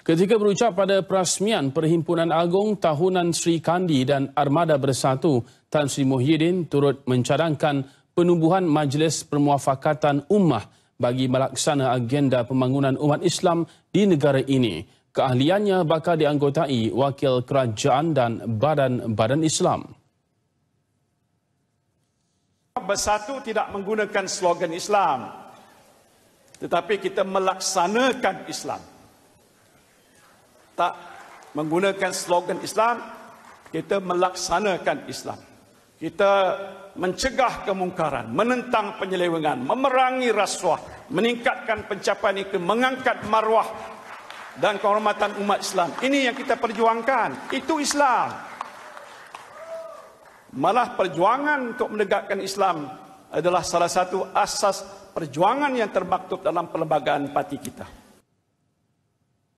Ketika berucap pada perasmian Perhimpunan agung Tahunan Sri Kandi dan Armada Bersatu, Tan Sri Muhyiddin turut mencadangkan penubuhan Majlis Permuafakatan Ummah bagi melaksana agenda pembangunan umat Islam di negara ini. Keahliannya bakal dianggotai wakil kerajaan dan badan-badan Islam. Bersatu tidak menggunakan slogan Islam. Tetapi kita melaksanakan Islam tak menggunakan slogan Islam, kita melaksanakan Islam. Kita mencegah kemungkaran, menentang penyelewengan, memerangi rasuah, meningkatkan pencapaian itu, mengangkat marwah dan kehormatan umat Islam. Ini yang kita perjuangkan. Itu Islam. Malah perjuangan untuk menegakkan Islam adalah salah satu asas perjuangan yang termaktub dalam perlembagaan parti kita.